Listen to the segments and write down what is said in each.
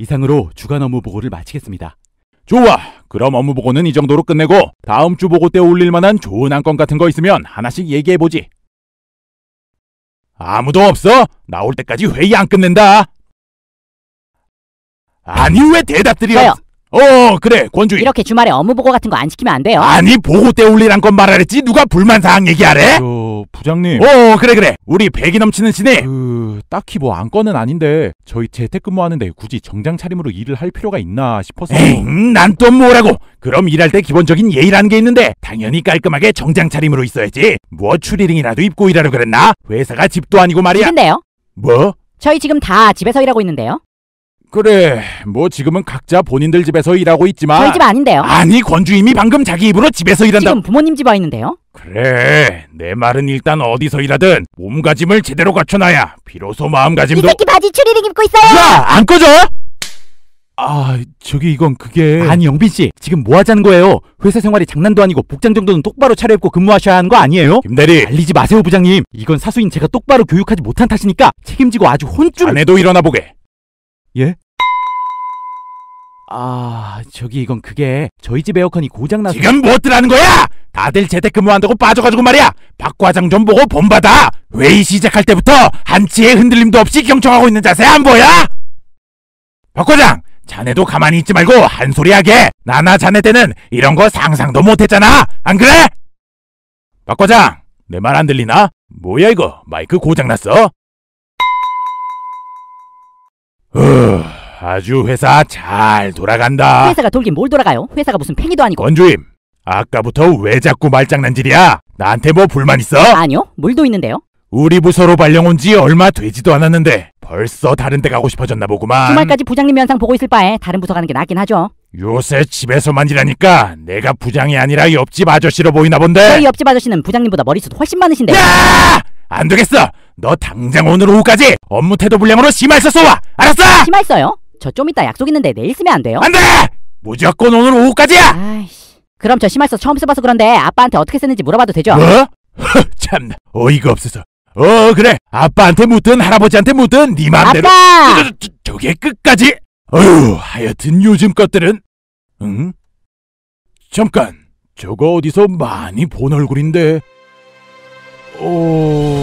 이상으로 주간 업무 보고를 마치겠습니다. 좋아! 그럼 업무 보고는 이 정도로 끝내고 다음 주 보고 때 올릴 만한 좋은 안건 같은 거 있으면 하나씩 얘기해보지. 아무도 없어? 나올 때까지 회의 안 끝낸다! 아니 왜 대답들이 없... 어 그래 권주희 이렇게 주말에 업무보고 같은 거 안 시키면 안 돼요? 아니 보고 때 올리란 건 말하랬지 누가 불만사항 얘기하래? 저 부장님 어 그래 그래 우리 백이 넘치는 시네 그 딱히 뭐 안건은 아닌데 저희 재택근무하는데 굳이 정장 차림으로 일을 할 필요가 있나 싶어서 난또 뭐라고 그럼 일할 때 기본적인 예의라는 게 있는데 당연히 깔끔하게 정장 차림으로 있어야지 뭐 추리링이라도 입고 일하려 그랬나? 회사가 집도 아니고 말이야 근데요 뭐? 저희 지금 다 집에서 일하고 있는데요 그래 뭐 지금은 각자 본인들 집에서 일하고 있지만 저희 집 아닌데요. 아니 권주임이 방금 자기 입으로 집에서 일한다 지금 부모님 집 와 있는데요. 그래 내 말은 일단 어디서 일하든 몸가짐을 제대로 갖춰놔야 비로소 마음가짐도 새끼 바지 추리닝 입고 있어요. 야안 꺼져 아 저기 이건 그게 아니 영빈씨 지금 뭐 하자는 거예요 회사 생활이 장난도 아니고 복장 정도는 똑바로 차려입고 근무하셔야 하는 거 아니에요? 김대리 알리지 마세요 부장님 이건 사수인 제가 똑바로 교육하지 못한 탓이니까 책임지고 아주 혼쭐 아내도 일어나 보게 예? 아, 저기 이건 그게 저희 집 에어컨이 고장나서 지금 무엇들 하는 거야? 다들 재택근무한다고 빠져가지고 말이야. 박 과장 좀 보고 본받아. 회의 시작할 때부터 한치의 흔들림도 없이 경청하고 있는 자세 안 보여? 박 과장, 자네도 가만히 있지 말고 한 소리 하게. 나나 자네 때는 이런 거 상상도 못했잖아. 안 그래? 박 과장, 내 말 안 들리나? 뭐야 이거 마이크 고장났어? 어, 아주 회사 잘 돌아간다. 회사가 돌긴 뭘 돌아가요? 회사가 무슨 팽이도 아니고. 원주임 아까부터 왜 자꾸 말장난질이야? 나한테 뭐 불만 있어? 아니요, 물도 있는데요. 우리 부서로 발령 온 지 얼마 되지도 않았는데 벌써 다른 데 가고 싶어졌나 보구만. 주말까지 부장님 현상 보고 있을 바에 다른 부서 가는 게 낫긴 하죠. 요새 집에서만 일하니까 내가 부장이 아니라 옆집 아저씨로 보이나 본데. 저희 옆집 아저씨는 부장님보다 머리숱 훨씬 많으신데요. 야! 안 되겠어. 너 당장 오늘 오후까지 업무 태도 불량으로 심할서 쏘아! 알았어? 심할서요? 저 좀 이따 약속 있는데 내일 쓰면 안 돼요? 안 돼! 무조건 오늘 오후까지야! 아이씨. 그럼 저 심할서 처음 써봐서 그런데 아빠한테 어떻게 쓰는지 물어봐도 되죠? 뭐? 참나 어이가 없어서 어 그래 아빠한테 묻든 할아버지한테 묻든 네음대로 아빠! 저, 저, 저, 게 끝까지 어휴 하여튼 요즘 것들은 응? 잠깐 저거 어디서 많이 본 얼굴인데 어...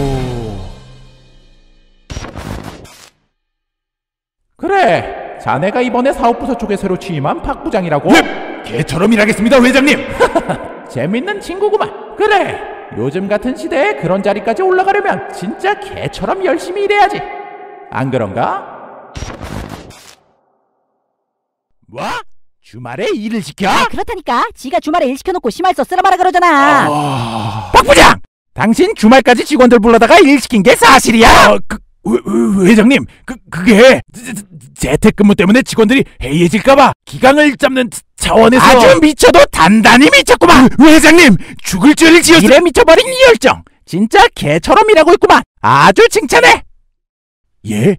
그래 자네가 이번에 사업부서 쪽에 새로 취임한 박 부장이라고 넵! 개처럼 일하겠습니다 회장님 재밌는 친구구만 그래 요즘 같은 시대에 그런 자리까지 올라가려면 진짜 개처럼 열심히 일해야지 안 그런가? 뭐? 주말에 일을 시켜? 아, 그렇다니까 지가 주말에 일 시켜놓고 심할서 쓸어봐라 그러잖아 어... 아. 박 부장! 당신 주말까지 직원들 불러다가 일 시킨 게 사실이야? 어, 그, 회, 장님 그, 그게 재택근무 때문에 직원들이 해이해질까봐 기강을 잡는 차원에서 아주 미쳐도 단단히 미쳤구만 회장님 죽을 죄를 지었어 이래 미쳐버린 이 열정 진짜 개처럼 일하고 있구만 아주 칭찬해 예?